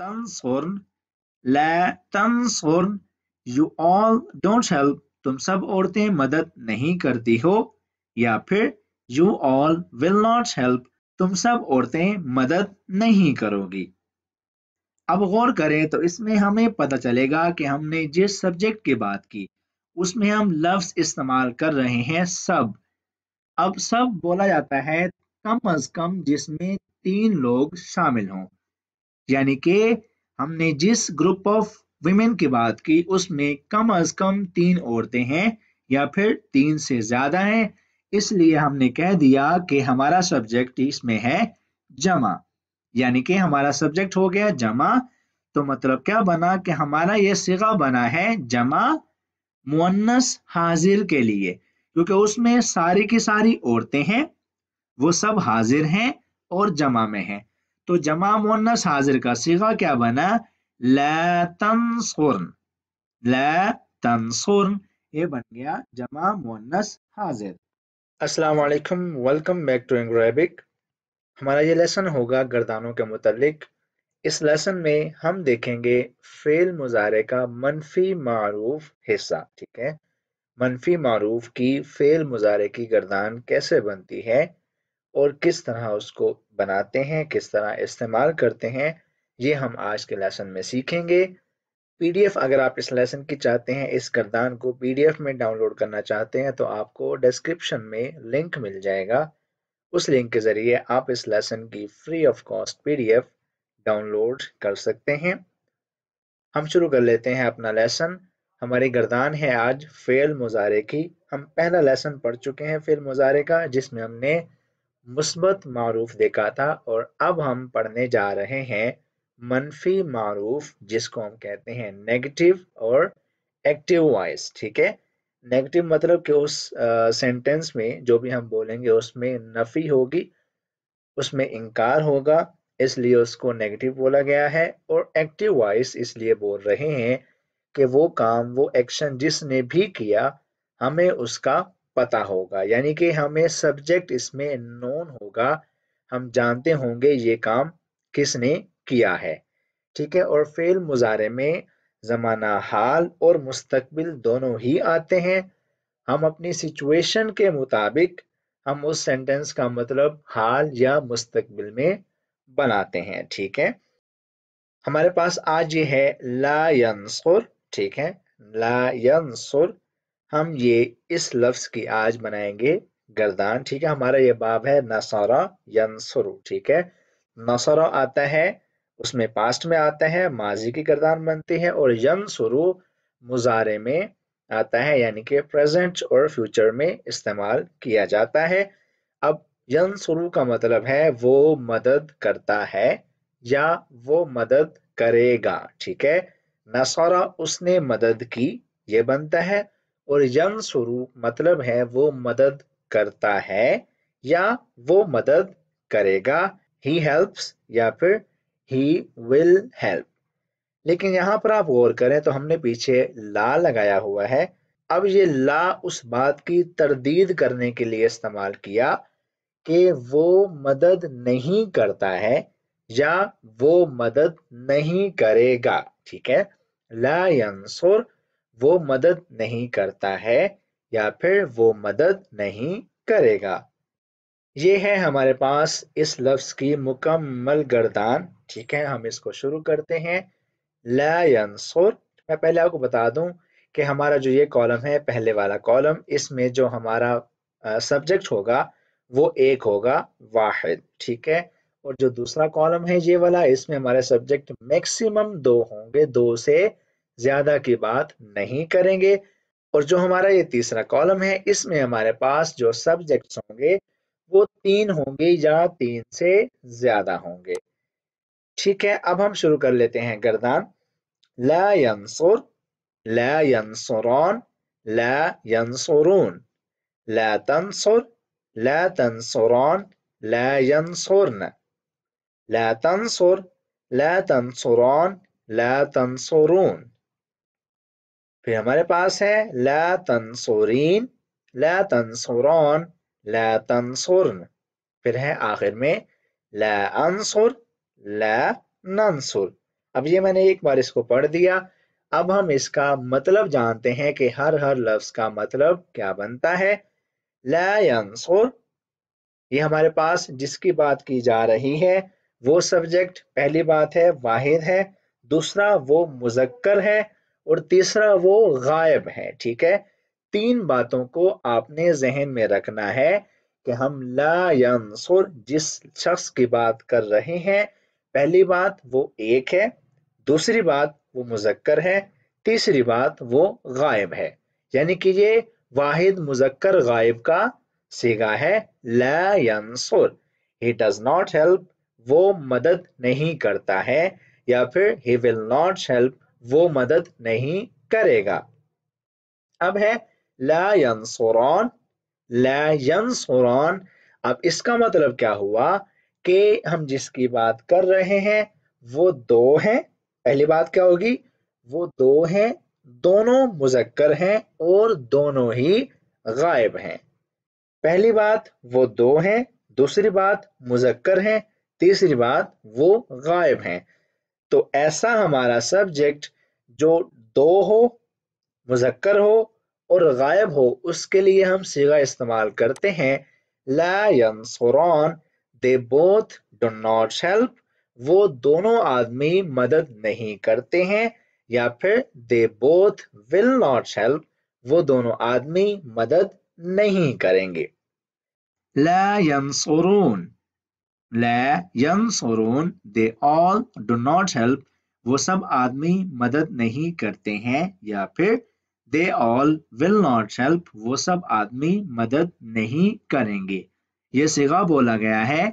तंसुर्न ला तंसुर्न you all don't help तुम सब औरतें मदद नहीं करती हो या फिर you all will not help तुम सब औरतें मदद नहीं करोगी अब गौर करें तो इसमें हमें पता चलेगा कि हमने जिस सब्जेक्ट की बात की उसमें हम लफ्ज इस्तेमाल कर रहे हैं सब अब सब बोला जाता है कम अज कम जिसमें तीन लोग शामिल हों यानी कि हमने जिस ग्रुप ऑफ वीमेन की बात की उसमें कम अज कम तीन औरतें हैं या फिर तीन से ज्यादा हैं इसलिए हमने कह दिया कि हमारा सब्जेक्ट इसमें है जमा यानी कि हमारा सब्जेक्ट हो गया जमा तो मतलब क्या बना कि हमारा ये सिगा बना है जमा मुन्नस हाजिर के लिए क्योंकि उसमें सारी की सारी औरतें हैं वो सब हाजिर हैं और जमा में हैं तो जमा मोनस हाजिर का सीगा क्या बना ला तंसुरन ये बन गया जमा मोनस हाजिर अस्सलाम वालेकुम वेलकम बैक टू इंग्रेबिक हमारा ये लेसन होगा गर्दानों के मुतालिक इस लेसन में हम देखेंगे फेल मुजाहरे का मनफी मारूफ हिस्सा ठीक है मनफी मारूफ की फेल मुजारे की गर्दान कैसे बनती है और किस तरह उसको बनाते हैं किस तरह इस्तेमाल करते हैं ये हम आज के लेसन में सीखेंगे पीडीएफ अगर आप इस लेसन की चाहते हैं इस करदान को पीडीएफ में डाउनलोड करना चाहते हैं तो आपको डिस्क्रिप्शन में लिंक मिल जाएगा उस लिंक के ज़रिए आप इस लेसन की free of cost PDF download कर सकते हैं हम शुरू कर लेते हैं अपना लेसन हमारी गर्दान है आज फेल मुजारे की हम पहला लेसन पढ़ चुके हैं फेल मुजारे का जिसमें हमने मुस्बत मारूफ देखा था और अब हम पढ़ने जा रहे हैं मनफी मारूफ जिसको हम कहते हैं नेगेटिव और एक्टिव वॉइस ठीक है नेगेटिव मतलब कि उस सेंटेंस में जो भी हम बोलेंगे उसमें नफ़ी होगी उसमें इनकार होगा इसलिए उसको नेगेटिव बोला गया है और एक्टिव वॉइस इसलिए बोल रहे हैं कि वो काम वो एक्शन जिसने भी किया हमें उसका पता होगा यानी कि हमें सब्जेक्ट इसमें नोन होगा हम जानते होंगे ये काम किसने किया है ठीक है और फेल मुजारे में ज़माना हाल और मुस्तकबिल दोनों ही आते हैं हम अपनी सिचुएशन के मुताबिक हम उस सेंटेंस का मतलब हाल या मुस्तकबिल में बनाते हैं ठीक है हमारे पास आज ये है ला ठीक है ला हम ये इस लफ्ज़ की आज बनाएंगे गर्दान ठीक है हमारा ये बाब है नसरा यंसरु ठीक है नसरा आता है उसमें पास्ट में आता है माजी की गर्दान बनती है और यंसरु मुजारे में आता है यानी कि प्रेजेंट और फ्यूचर में इस्तेमाल किया जाता है अब यंसरु का मतलब है वो मदद करता है या वो मदद करेगा ठीक है नसरा उसने मदद की ये बनता है और यन स्वरूप मतलब है वो मदद करता है या वो मदद करेगा ही हेल्प्स या फिर ही विल हेल्प लेकिन यहाँ पर आप गौर करें तो हमने पीछे ला लगाया हुआ है अब ये ला उस बात की तरदीद करने के लिए इस्तेमाल किया कि वो मदद नहीं करता है या वो मदद नहीं करेगा ठीक है ला यंसुर वो मदद नहीं करता है या फिर वो मदद नहीं करेगा ये है हमारे पास इस लफ्ज़ की मुकम्मल गर्दान ठीक है हम इसको शुरू करते हैं ला मैं पहले आपको बता दूं कि हमारा जो ये कॉलम है पहले वाला कॉलम इसमें जो हमारा सब्जेक्ट होगा वो एक होगा वाहिद ठीक है और जो दूसरा कॉलम है ये वाला इसमें हमारे सब्जेक्ट मैक्सिमम दो होंगे दो से ज्यादा की बात नहीं करेंगे और जो हमारा ये तीसरा कॉलम है इसमें हमारे पास जो सब्जेक्ट्स होंगे वो तीन होंगे या तीन से ज्यादा होंगे ठीक है अब हम शुरू कर लेते हैं गर्दान लंसुर लंसुरौन लंसुरून लंसुर लंसुरौन यंसुरून लंसुर लंसुरौन लंसुरून ला फिर हमारे पास है ला तनसोरीन ला ला फिर है आखिर में ला अनसुर ला नंसुर अब ये मैंने एक बार इसको पढ़ दिया अब हम इसका मतलब जानते हैं कि हर हर लफ्ज का मतलब क्या बनता है ला यंसुर ये हमारे पास जिसकी बात की जा रही है वो सब्जेक्ट पहली बात है वाहिद है दूसरा वो मुजक्कर है और तीसरा वो गायब है ठीक है तीन बातों को आपने जहन में रखना है कि हम ला जिस शख्स की बात कर रहे हैं पहली बात वो एक है दूसरी बात वो मुजक्कर है तीसरी बात वो गायब है यानी कि ये वाहिद मुजक्कर गायब का सीगा है ला ही डज नॉट हेल्प वो मदद नहीं करता है या फिर ही विल नॉट हेल्प वो मदद नहीं करेगा अब है ला यंसुरन अब इसका मतलब क्या हुआ कि हम जिसकी बात कर रहे हैं वो दो हैं पहली बात क्या होगी वो दो हैं दोनों मुजक्कर हैं और दोनों ही गायब हैं पहली बात वो दो हैं दूसरी बात मुजक्कर हैं तीसरी बात वो गायब हैं तो ऐसा हमारा सब्जेक्ट जो दो हो मुजक्कर हो और गायब हो उसके लिए हम सीगा इस्तेमाल करते हैं ला they both do not help वो दोनों आदमी मदद नहीं करते हैं या फिर they both will not help वो दोनों आदमी मदद नहीं करेंगे ला ला they all do not help वो सब आदमी मदद नहीं करते हैं या फिर they all will not help वो सब आदमी मदद नहीं करेंगे ये सिगा बोला गया है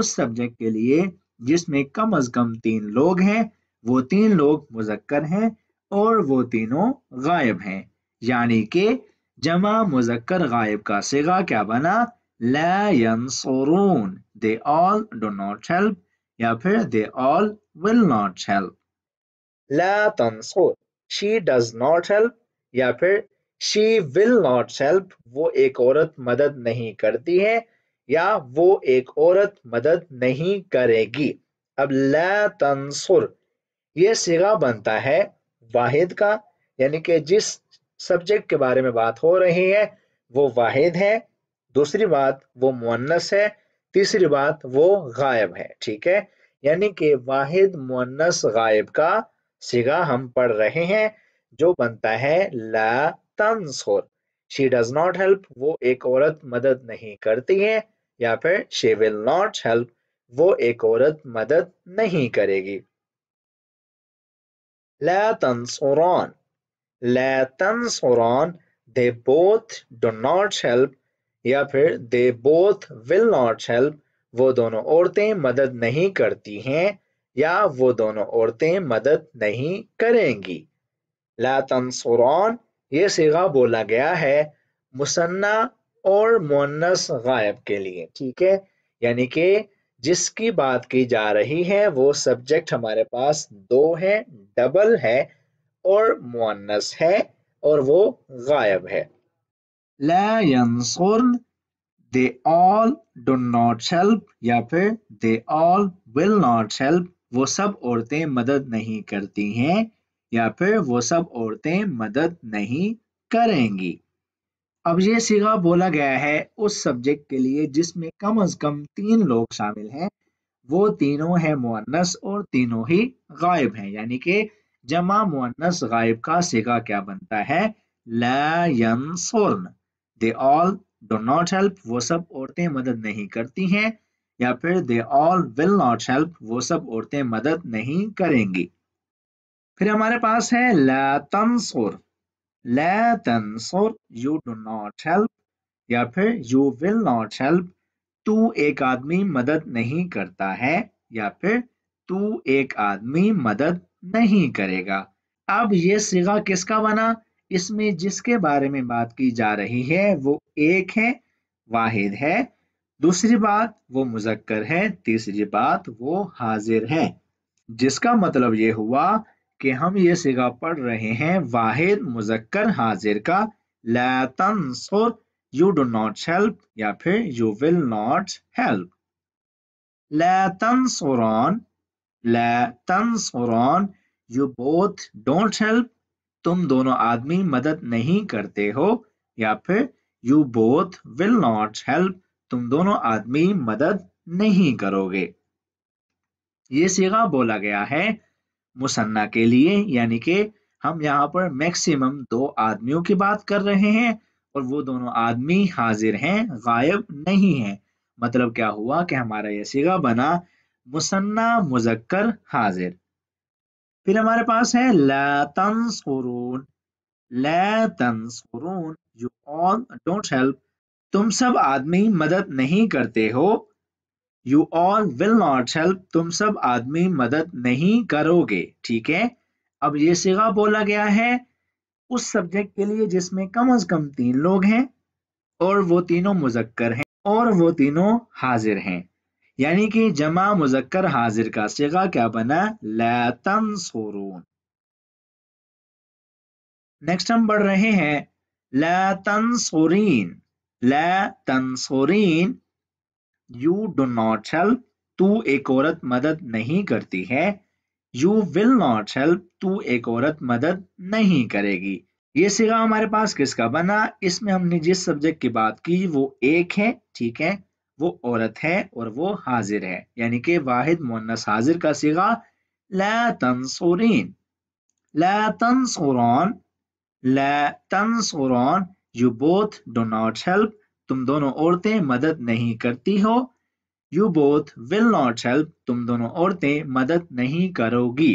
उस सब्जेक्ट के लिए जिसमें कम अज कम तीन लोग हैं वो तीन लोग मुजक्कर हैं और वो तीनों गायब हैं यानी कि जमा मुजक्कर गायब का सिगा क्या बना لا ينصرون they all do not help या फिर they all will not help لا تنصر she does not help या फिर she will not help वो एक औरत मदद नहीं करती है या वो एक औरत मदद नहीं करेगी अब ला तंसुर ये सिगा बनता है वाहिद का यानी कि जिस सब्जेक्ट के बारे में बात हो रही है वो वाहिद है दूसरी बात वो मुन्नस है तीसरी बात वो गायब है ठीक है यानी कि वाहिद मुन्नस गायब का सिगा हम पढ़ रहे हैं जो बनता है ला तंसुर शी डज नॉट हेल्प वो एक औरत मदद नहीं करती है या फिर शी विल नॉट हेल्प वो एक औरत मदद नहीं करेगी ला तंसुरान ला तंसुरान they both do not help या फिर they both will not help वो दोनों औरतें मदद नहीं करती हैं या वो दोनों औरतें मदद नहीं करेंगी ला सुरान ये सेगा बोला गया है मुसन्ना और मुन्नस गायब के लिए ठीक है यानी कि जिसकी बात की जा रही है वो सब्जेक्ट हमारे पास दो है डबल है और मुन्नस है और वो गायब है फिर they सब औरतें मदद नहीं करती हैं या फिर वो सब औरतें मदद नहीं करेंगी अब ये सिगा बोला गया है उस सब्जेक्ट के लिए जिसमें कम अज कम तीन लोग शामिल हैं वो तीनों हैं मुअन्नस और तीनों ही गायब हैं यानी कि जमा मुअन्नस गायब का सिगा क्या बनता है ला यंसुर्न they all do not help वो सब औरतें मदद नहीं करती हैं या फिर they all will not help वो सब औरतें मदद नहीं करेंगी फिर हमारे पास है लतनसुर लतनसुर यू डो नॉट हेल्प या फिर यू विल नॉट हेल्प तू एक आदमी मदद नहीं करता है या फिर तू एक आदमी मदद नहीं करेगा अब ये सिगा किसका बना इसमें जिसके बारे में बात की जा रही है वो एक है वाहिद है दूसरी बात वो मुजक्कर है तीसरी बात वो हाजिर है जिसका मतलब ये हुआ कि हम ये सिगा पढ़ रहे हैं वाहिद मुजक्कर हाजिर का लैतन सुर यू डो नॉट हेल्प या फिर यू विल नॉट हेल्प लैतन सुरॉन लैतन सुरॉन यू बोथ डोंट हेल्प तुम दोनों आदमी मदद नहीं करते हो या फिर you both will not help तुम दोनों आदमी मदद नहीं करोगे ये सिगा बोला गया है मुसन्ना के लिए यानी कि हम यहाँ पर मैक्सिमम दो आदमियों की बात कर रहे हैं और वो दोनों आदमी हाजिर हैं गायब नहीं हैं मतलब क्या हुआ कि हमारा यह सिगा बना मुसन्ना मुजक्कर हाजिर फिर हमारे पास है लतंसुरून लतंसुरून यू ऑल डोंट हेल्प तुम सब आदमी मदद नहीं करते हो you all will not help तुम सब आदमी मदद नहीं करोगे ठीक है अब ये सिगा बोला गया है उस सब्जेक्ट के लिए जिसमें कम अज कम तीन लोग हैं और वो तीनों मुजक्कर हैं और वो तीनों हाजिर हैं यानी कि जमा मुजक्कर हाजिर का सिगा क्या बना लैतन सोरून नेक्स्ट हम बढ़ रहे हैं लैतन सोरीन लैतन सोरीन यू डो नॉट हेल्प तू एक औरत मदद नहीं करती है यू विल नॉट हेल्प तू एक औरत मदद नहीं करेगी ये सिगा हमारे पास किसका बना इसमें हमने जिस सब्जेक्ट की बात की वो एक है ठीक है वो औरत है और वो हाजिर है यानी कि वाहिद मुन्नस हाजिर का सिगा ला तनसुरीन ला you both do not help तुम दोनों औरतें मदद नहीं करती हो you both will not help तुम दोनों औरतें मदद नहीं करोगी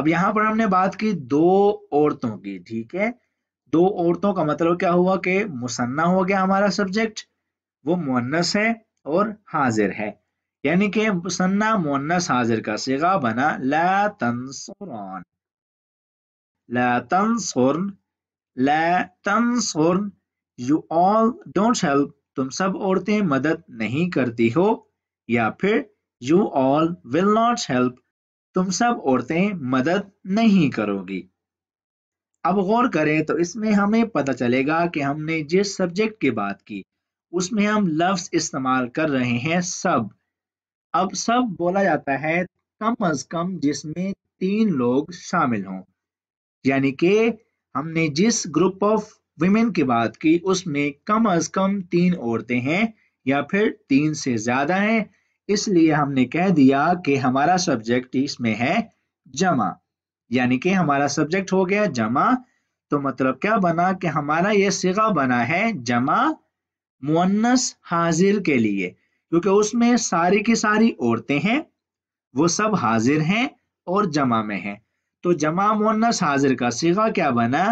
अब यहां पर हमने बात की दो औरतों की ठीक है दो औरतों का मतलब क्या हुआ कि मुसन्ना हो गया हमारा सब्जेक्ट वो मुन्नस है और हाजिर है यानी कि मुसन्ना मुन्नस हाजिर का सिगा बना ला तनसुरान ला यू ऑल डोंट हेल्प तुम सब औरतें मदद नहीं करती हो या फिर you all will not help तुम सब औरतें मदद नहीं करोगी अब गौर करें तो इसमें हमें पता चलेगा कि हमने जिस सब्जेक्ट की बात की उसमें हम लफ्ज इस्तेमाल कर रहे हैं सब अब सब बोला जाता है कम अज कम जिसमें तीन लोग शामिल हों यानी कि हमने जिस ग्रुप ऑफ वीमेन की बात की उसमें कम अज कम तीन औरतें हैं या फिर तीन से ज्यादा हैं इसलिए हमने कह दिया कि हमारा सब्जेक्ट इसमें है जमा यानी कि हमारा सब्जेक्ट हो गया जमा तो मतलब क्या बना कि हमारा ये सिगा बना है जमा मुन्नस हाजिर के लिए क्योंकि उसमें सारी की सारी औरतें हैं वो सब हाजिर हैं और जमा में हैं तो जमा मुन्नस हाजिर का सिगा क्या बना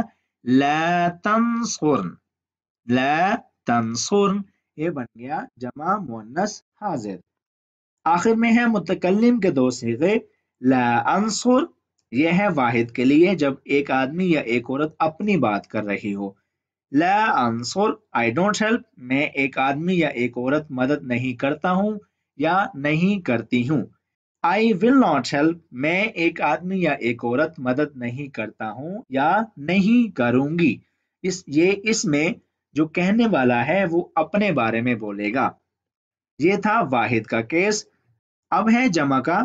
ला तंसुर्न ये बन गया जमा मुन्नस हाजिर आखिर में है मुतकलम के दो सीगे लंसुर यह है वाहिद के लिए जब एक आदमी या एक औरत अपनी बात कर रही हो ला आई डोंट हेल्प मैं एक आदमी या एक औरत मदद नहीं करता हूँ या नहीं करती हूँ आई विल नॉट हेल्प मैं एक आदमी या एक औरत मदद नहीं करता हूँ या नहीं करूंगी इस ये इसमें जो कहने वाला है वो अपने बारे में बोलेगा ये था वाहिद का केस अब है जमा का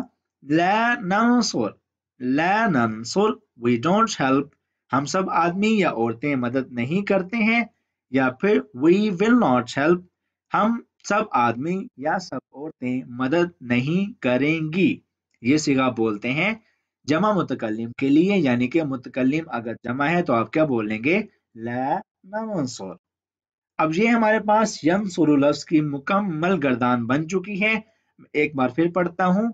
ला नंसुर वी डोंट हेल्प हम सब आदमी या औरतें मदद नहीं करते हैं या फिर वी विल नॉट हेल्प हम सब आदमी या सब औरतें मदद नहीं करेंगी ये सिगा बोलते हैं जमा मुतकलम के लिए यानी कि मुतकलम अगर जमा है तो आप क्या बोलेंगे अब ये हमारे पास यम सुरु लफ्ज की मुकम्मल गर्दान बन चुकी है एक बार फिर पढ़ता हूँ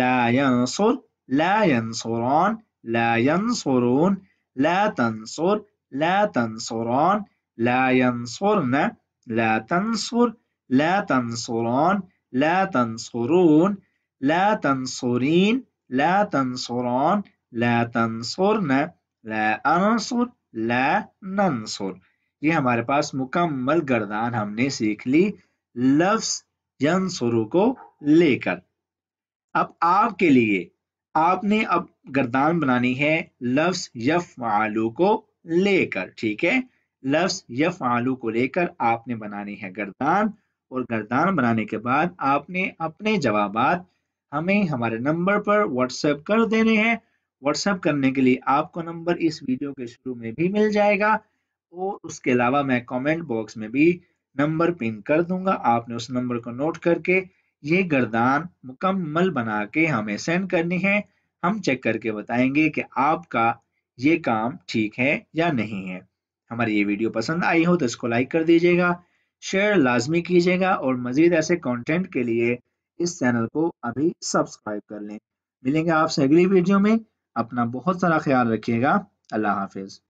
ला यंसुर ला لا تنصر لا تنصران لا ينصرن لا تنصر لا تنصران لا تنصرون لا تنصرين لا تنصران لا تنصرن لا أنصر لا ننصر ये हमारे पास मुकम्मल गर्दान हमने सीख ली लफ्स यंसुरु को लेकर अब आपके लिए आपने अब गर्दान बनानी है लफ्स यफ आलू को लेकर ठीक है लफ्स यफ आलू को लेकर आपने बनानी है गर्दान और गर्दान बनाने के बाद आपने अपने जवाब हमें हमारे नंबर पर व्हाट्सएप कर देने हैं व्हाट्सएप करने के लिए आपको नंबर इस वीडियो के शुरू में भी मिल जाएगा और उसके अलावा मैं कमेंट बॉक्स में भी नंबर पिन कर दूंगा आपने उस नंबर को नोट करके ये गर्दान मुकम्मल बना के हमें सेंड करनी है हम चेक करके बताएंगे कि आपका ये काम ठीक है या नहीं है हमारी ये वीडियो पसंद आई हो तो इसको लाइक कर दीजिएगा शेयर लाजमी कीजिएगा और मज़ीद ऐसे कंटेंट के लिए इस चैनल को अभी सब्सक्राइब कर लें मिलेंगे आपसे अगली वीडियो में अपना बहुत सारा ख्याल रखिएगा अल्लाह हाफिज़